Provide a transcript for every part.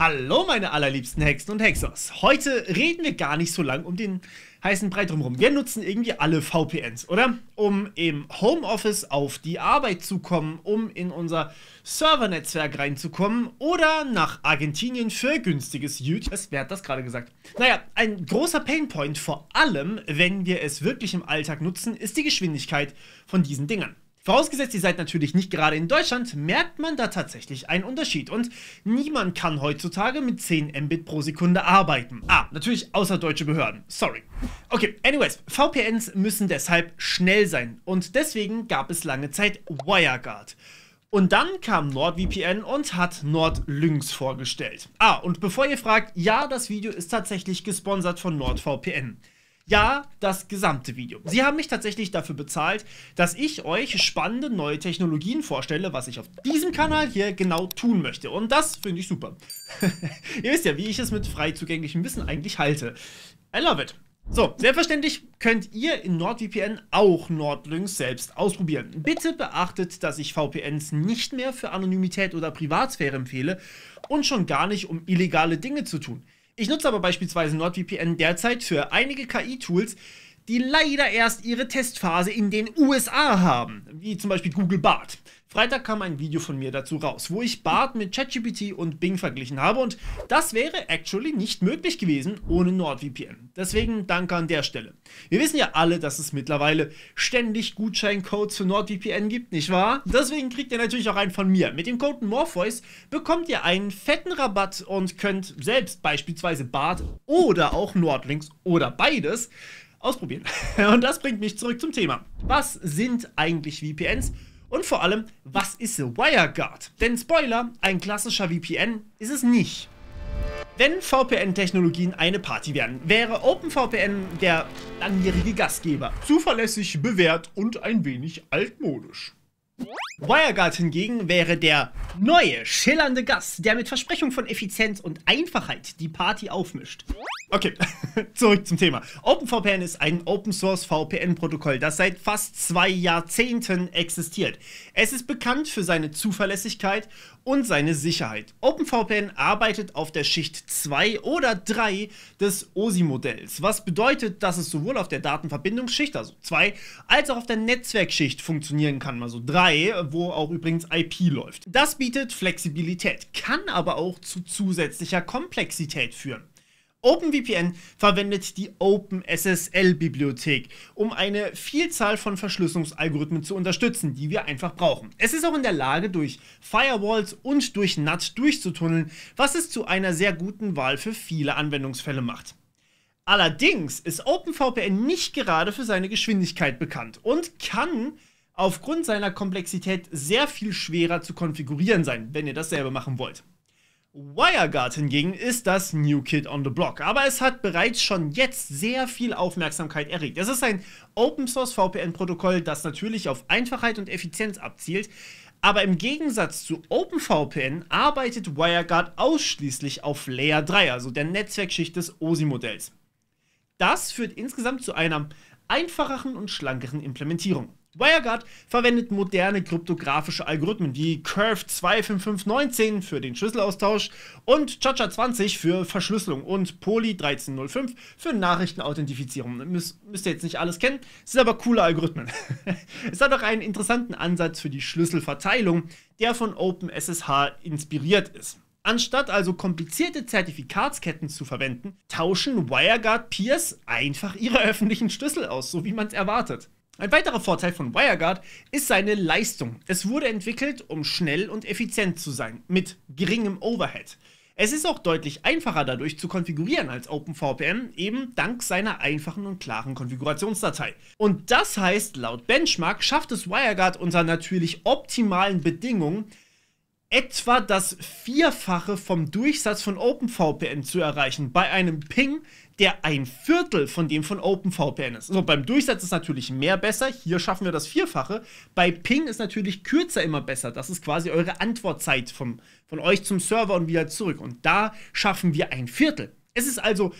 Hallo meine allerliebsten Hexen und Hexers. Heute reden wir gar nicht so lang um den heißen Brei drumherum. Wir nutzen irgendwie alle VPNs, oder? Um im Homeoffice auf die Arbeit zu kommen, um in unser Servernetzwerk reinzukommen oder nach Argentinien für günstiges YouTube. Wer hat das gerade gesagt? Naja, ein großer Painpoint, vor allem wenn wir es wirklich im Alltag nutzen, ist die Geschwindigkeit von diesen Dingern. Vorausgesetzt, ihr seid natürlich nicht gerade in Deutschland, merkt man da tatsächlich einen Unterschied. Und niemand kann heutzutage mit 10 Mbit pro Sekunde arbeiten. Ah, natürlich außer deutsche Behörden. Sorry. Okay, anyways, VPNs müssen deshalb schnell sein. Und deswegen gab es lange Zeit WireGuard. Und dann kam NordVPN und hat NordLynx vorgestellt. Ah, und bevor ihr fragt, ja, das Video ist tatsächlich gesponsert von NordVPN. Ja, das gesamte Video. Sie haben mich tatsächlich dafür bezahlt, dass ich euch spannende neue Technologien vorstelle, was ich auf diesem Kanal hier genau tun möchte. Und das finde ich super. Ihr wisst ja, wie ich es mit frei zugänglichem Wissen eigentlich halte. I love it. So, selbstverständlich könnt ihr in NordVPN auch Nordlynx selbst ausprobieren. Bitte beachtet, dass ich VPNs nicht mehr für Anonymität oder Privatsphäre empfehle und schon gar nicht, um illegale Dinge zu tun. Ich nutze aber beispielsweise NordVPN derzeit für einige KI-Tools, die leider erst ihre Testphase in den USA haben, wie zum Beispiel Google Bart. Freitag kam ein Video von mir dazu raus, wo ich Bart mit ChatGPT und Bing verglichen habe und das wäre actually nicht möglich gewesen ohne NordVPN. Deswegen danke an der Stelle. Wir wissen ja alle, dass es mittlerweile ständig Gutscheincodes für NordVPN gibt, nicht wahr? Deswegen kriegt ihr natürlich auch einen von mir. Mit dem Code Morpheus bekommt ihr einen fetten Rabatt und könnt selbst beispielsweise Bart oder auch Nordlinks oder beides ausprobieren. Und das bringt mich zurück zum Thema. Was sind eigentlich VPNs? Und vor allem, was ist WireGuard? Denn Spoiler, ein klassischer VPN ist es nicht. Wenn VPN-Technologien eine Party wären, wäre OpenVPN der langjährige Gastgeber. Zuverlässig, bewährt und ein wenig altmodisch. WireGuard hingegen wäre der neue, schillernde Gast, der mit Versprechung von Effizienz und Einfachheit die Party aufmischt. Okay, zurück zum Thema. OpenVPN ist ein Open-Source VPN-Protokoll, das seit fast zwei Jahrzehnten existiert. Es ist bekannt für seine Zuverlässigkeit und seine Sicherheit. OpenVPN arbeitet auf der Schicht 2 oder 3 des OSI-Modells, was bedeutet, dass es sowohl auf der Datenverbindungsschicht, also 2, als auch auf der Netzwerkschicht funktionieren kann, also 3. 3, wo auch übrigens IP läuft. Das bietet Flexibilität, kann aber auch zu zusätzlicher Komplexität führen. OpenVPN verwendet die OpenSSL-Bibliothek, um eine Vielzahl von Verschlüsselungsalgorithmen zu unterstützen, die wir einfach brauchen. Es ist auch in der Lage, durch Firewalls und durch NAT durchzutunneln, was es zu einer sehr guten Wahl für viele Anwendungsfälle macht. Allerdings ist OpenVPN nicht gerade für seine Geschwindigkeit bekannt und kann aufgrund seiner Komplexität sehr viel schwerer zu konfigurieren sein, wenn ihr dasselbe machen wollt. WireGuard hingegen ist das New Kid on the Block, aber es hat bereits schon jetzt sehr viel Aufmerksamkeit erregt. Es ist ein Open Source VPN-Protokoll, das natürlich auf Einfachheit und Effizienz abzielt, aber im Gegensatz zu OpenVPN arbeitet WireGuard ausschließlich auf Layer 3, also der Netzwerkschicht des OSI-Modells. Das führt insgesamt zu einer einfacheren und schlankeren Implementierung. WireGuard verwendet moderne kryptografische Algorithmen wie Curve 25519 für den Schlüsselaustausch und ChaCha 20 für Verschlüsselung und Poly 1305 für Nachrichtenauthentifizierung. Müsst, müsst ihr jetzt nicht alles kennen, sind aber coole Algorithmen. es hat auch einen interessanten Ansatz für die Schlüsselverteilung, der von OpenSSH inspiriert ist. Anstatt also komplizierte Zertifikatsketten zu verwenden, tauschen WireGuard-Peers einfach ihre öffentlichen Schlüssel aus, so wie man es erwartet. Ein weiterer Vorteil von WireGuard ist seine Leistung. Es wurde entwickelt, um schnell und effizient zu sein, mit geringem Overhead. Es ist auch deutlich einfacher dadurch zu konfigurieren als OpenVPN, eben dank seiner einfachen und klaren Konfigurationsdatei. Und das heißt, laut Benchmark schafft es WireGuard unter natürlich optimalen Bedingungen, etwa das Vierfache vom Durchsatz von OpenVPN zu erreichen, bei einem Ping, der ein Viertel von dem von OpenVPN ist. Also beim Durchsatz ist natürlich mehr besser, hier schaffen wir das Vierfache. Bei Ping ist natürlich kürzer immer besser. Das ist quasi eure Antwortzeit vom, von euch zum Server und wieder zurück. Und da schaffen wir ein Viertel. Es ist also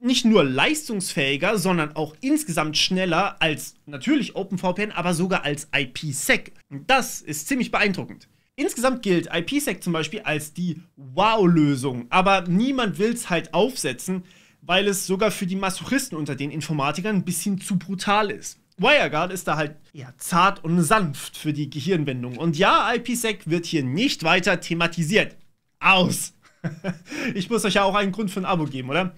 nicht nur leistungsfähiger, sondern auch insgesamt schneller als natürlich OpenVPN, aber sogar als IPsec. Und das ist ziemlich beeindruckend. Insgesamt gilt IPsec zum Beispiel als die Wow-Lösung, aber niemand will es halt aufsetzen weil es sogar für die Masochisten unter den Informatikern ein bisschen zu brutal ist. WireGuard ist da halt eher zart und sanft für die Gehirnwendung. Und ja, IPsec wird hier nicht weiter thematisiert. Aus! ich muss euch ja auch einen Grund für ein Abo geben, oder?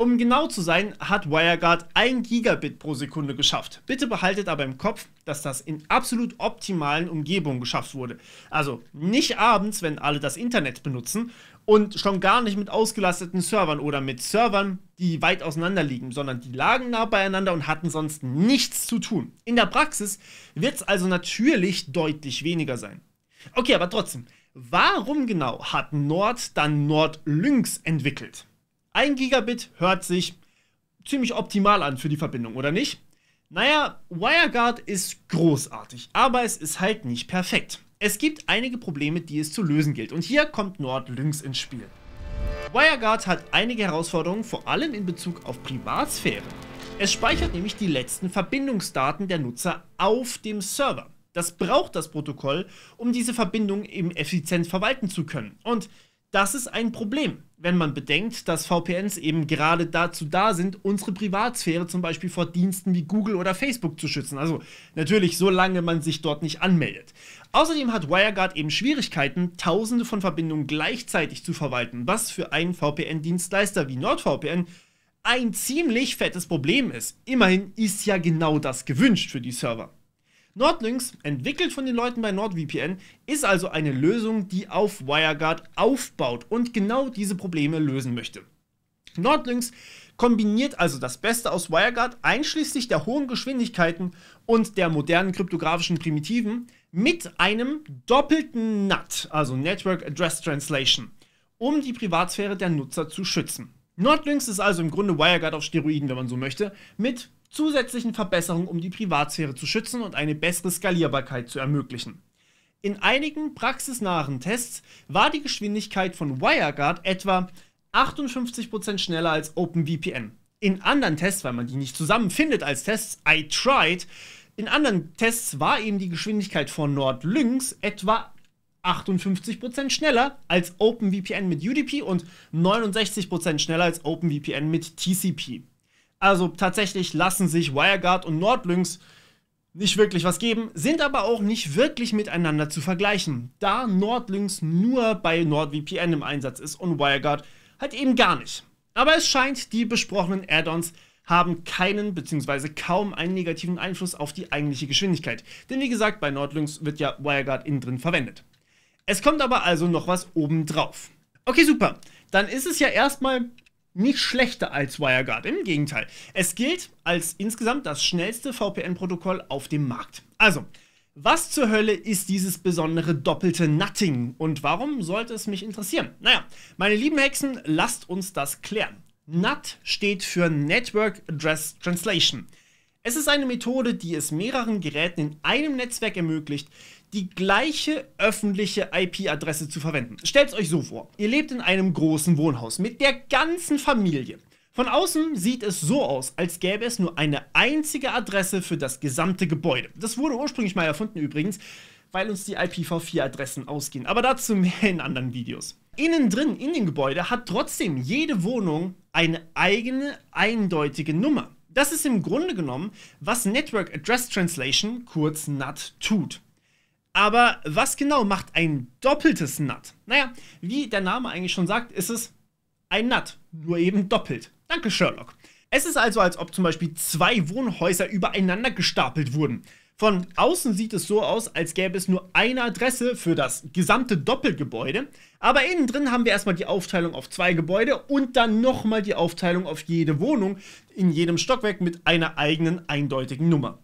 Um genau zu sein, hat WireGuard 1 Gigabit pro Sekunde geschafft. Bitte behaltet aber im Kopf, dass das in absolut optimalen Umgebungen geschafft wurde. Also nicht abends, wenn alle das Internet benutzen und schon gar nicht mit ausgelasteten Servern oder mit Servern, die weit auseinander liegen, sondern die lagen nah beieinander und hatten sonst nichts zu tun. In der Praxis wird es also natürlich deutlich weniger sein. Okay, aber trotzdem, warum genau hat Nord dann Nord Lynx entwickelt? 1 Gigabit hört sich ziemlich optimal an für die Verbindung, oder nicht? Naja, WireGuard ist großartig, aber es ist halt nicht perfekt. Es gibt einige Probleme, die es zu lösen gilt und hier kommt NordLynx ins Spiel. WireGuard hat einige Herausforderungen, vor allem in Bezug auf Privatsphäre. Es speichert nämlich die letzten Verbindungsdaten der Nutzer auf dem Server. Das braucht das Protokoll, um diese Verbindung eben effizient verwalten zu können. Und das ist ein Problem, wenn man bedenkt, dass VPNs eben gerade dazu da sind, unsere Privatsphäre zum Beispiel vor Diensten wie Google oder Facebook zu schützen. Also natürlich, solange man sich dort nicht anmeldet. Außerdem hat WireGuard eben Schwierigkeiten, tausende von Verbindungen gleichzeitig zu verwalten, was für einen VPN-Dienstleister wie NordVPN ein ziemlich fettes Problem ist. Immerhin ist ja genau das gewünscht für die Server. Nordlinks, entwickelt von den Leuten bei NordVPN, ist also eine Lösung, die auf WireGuard aufbaut und genau diese Probleme lösen möchte. Nordlinks kombiniert also das Beste aus WireGuard einschließlich der hohen Geschwindigkeiten und der modernen kryptografischen Primitiven mit einem doppelten NAT, also Network Address Translation, um die Privatsphäre der Nutzer zu schützen. Nordlinks ist also im Grunde WireGuard auf Steroiden, wenn man so möchte, mit zusätzlichen Verbesserungen, um die Privatsphäre zu schützen und eine bessere Skalierbarkeit zu ermöglichen. In einigen praxisnahen Tests war die Geschwindigkeit von WireGuard etwa 58% schneller als OpenVPN. In anderen Tests, weil man die nicht zusammenfindet als Tests, I tried, in anderen Tests war eben die Geschwindigkeit von NordLynx etwa 58% schneller als OpenVPN mit UDP und 69% schneller als OpenVPN mit TCP. Also tatsächlich lassen sich WireGuard und Nordlynx nicht wirklich was geben, sind aber auch nicht wirklich miteinander zu vergleichen, da Nordlynx nur bei NordVPN im Einsatz ist und WireGuard halt eben gar nicht. Aber es scheint, die besprochenen Add-ons haben keinen bzw. kaum einen negativen Einfluss auf die eigentliche Geschwindigkeit. Denn wie gesagt, bei Nordlynx wird ja WireGuard innen drin verwendet. Es kommt aber also noch was obendrauf. Okay, super. Dann ist es ja erstmal nicht schlechter als WireGuard. Im Gegenteil, es gilt als insgesamt das schnellste VPN-Protokoll auf dem Markt. Also, was zur Hölle ist dieses besondere doppelte Nutting und warum sollte es mich interessieren? Naja, meine lieben Hexen, lasst uns das klären. NAT steht für Network Address Translation. Es ist eine Methode, die es mehreren Geräten in einem Netzwerk ermöglicht, die gleiche öffentliche IP-Adresse zu verwenden. Stellt euch so vor, ihr lebt in einem großen Wohnhaus mit der ganzen Familie. Von außen sieht es so aus, als gäbe es nur eine einzige Adresse für das gesamte Gebäude. Das wurde ursprünglich mal erfunden übrigens, weil uns die IPv4-Adressen ausgehen. Aber dazu mehr in anderen Videos. Innen drin, in dem Gebäude, hat trotzdem jede Wohnung eine eigene, eindeutige Nummer. Das ist im Grunde genommen, was Network Address Translation kurz NAT tut. Aber was genau macht ein doppeltes Nut? Naja, wie der Name eigentlich schon sagt, ist es ein Nut, nur eben doppelt. Danke, Sherlock. Es ist also, als ob zum Beispiel zwei Wohnhäuser übereinander gestapelt wurden. Von außen sieht es so aus, als gäbe es nur eine Adresse für das gesamte Doppelgebäude, aber innen drin haben wir erstmal die Aufteilung auf zwei Gebäude und dann nochmal die Aufteilung auf jede Wohnung in jedem Stockwerk mit einer eigenen eindeutigen Nummer.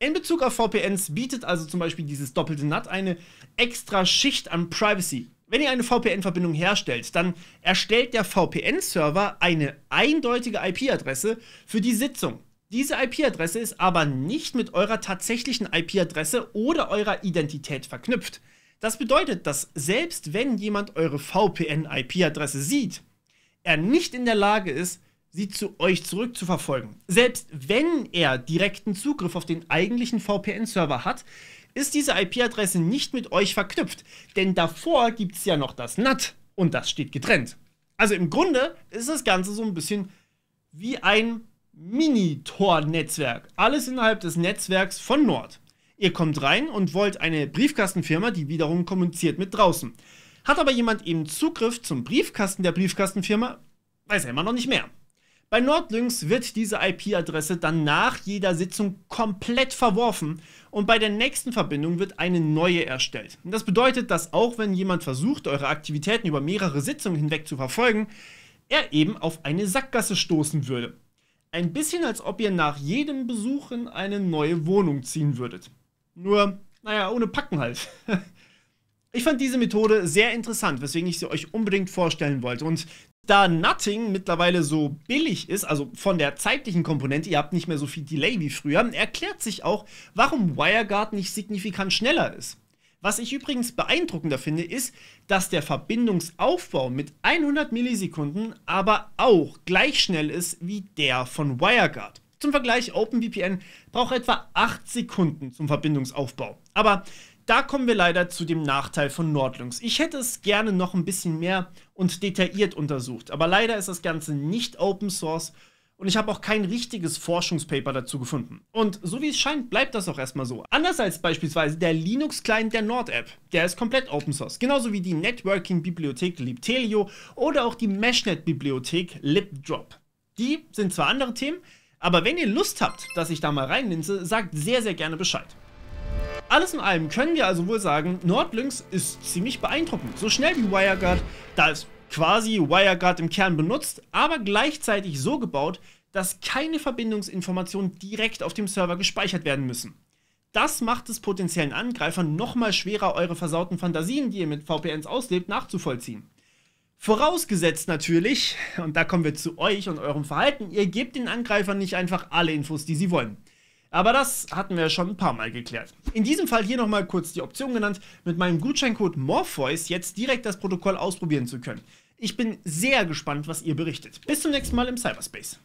In Bezug auf VPNs bietet also zum Beispiel dieses doppelte NAT eine extra Schicht an Privacy. Wenn ihr eine VPN-Verbindung herstellt, dann erstellt der VPN-Server eine eindeutige IP-Adresse für die Sitzung. Diese IP-Adresse ist aber nicht mit eurer tatsächlichen IP-Adresse oder eurer Identität verknüpft. Das bedeutet, dass selbst wenn jemand eure VPN-IP-Adresse sieht, er nicht in der Lage ist, sie zu euch zurückzuverfolgen. Selbst wenn er direkten Zugriff auf den eigentlichen VPN-Server hat, ist diese IP-Adresse nicht mit euch verknüpft, denn davor gibt es ja noch das NAT und das steht getrennt. Also im Grunde ist das Ganze so ein bisschen wie ein Mini-Tor-Netzwerk. Alles innerhalb des Netzwerks von Nord. Ihr kommt rein und wollt eine Briefkastenfirma, die wiederum kommuniziert mit draußen. Hat aber jemand eben Zugriff zum Briefkasten der Briefkastenfirma, weiß er immer noch nicht mehr. Bei Nordlynx wird diese IP-Adresse dann nach jeder Sitzung komplett verworfen und bei der nächsten Verbindung wird eine neue erstellt. Das bedeutet, dass auch wenn jemand versucht, eure Aktivitäten über mehrere Sitzungen hinweg zu verfolgen, er eben auf eine Sackgasse stoßen würde. Ein bisschen als ob ihr nach jedem Besuch in eine neue Wohnung ziehen würdet. Nur, naja, ohne Packen halt. Ich fand diese Methode sehr interessant, weswegen ich sie euch unbedingt vorstellen wollte. Und da Nutting mittlerweile so billig ist, also von der zeitlichen Komponente, ihr habt nicht mehr so viel Delay wie früher, erklärt sich auch, warum WireGuard nicht signifikant schneller ist. Was ich übrigens beeindruckender finde, ist, dass der Verbindungsaufbau mit 100 Millisekunden aber auch gleich schnell ist wie der von WireGuard. Zum Vergleich, OpenVPN braucht etwa 8 Sekunden zum Verbindungsaufbau. Aber da kommen wir leider zu dem Nachteil von Nordlungs. Ich hätte es gerne noch ein bisschen mehr und detailliert untersucht, aber leider ist das Ganze nicht Open Source und ich habe auch kein richtiges Forschungspaper dazu gefunden. Und so wie es scheint, bleibt das auch erstmal so. Anders als beispielsweise der Linux-Client der Nord-App. Der ist komplett Open Source. Genauso wie die Networking-Bibliothek Libtelio oder auch die Meshnet-Bibliothek LibDrop. Die sind zwar andere Themen, aber wenn ihr Lust habt, dass ich da mal reinlinse, sagt sehr, sehr gerne Bescheid. Alles in allem können wir also wohl sagen, Nordlynx ist ziemlich beeindruckend. So schnell wie WireGuard, da es quasi WireGuard im Kern benutzt, aber gleichzeitig so gebaut, dass keine Verbindungsinformationen direkt auf dem Server gespeichert werden müssen. Das macht es potenziellen Angreifern nochmal schwerer, eure versauten Fantasien, die ihr mit VPNs auslebt, nachzuvollziehen. Vorausgesetzt natürlich, und da kommen wir zu euch und eurem Verhalten, ihr gebt den Angreifern nicht einfach alle Infos, die sie wollen. Aber das hatten wir schon ein paar Mal geklärt. In diesem Fall hier nochmal kurz die Option genannt, mit meinem Gutscheincode Morpheus jetzt direkt das Protokoll ausprobieren zu können. Ich bin sehr gespannt, was ihr berichtet. Bis zum nächsten Mal im Cyberspace.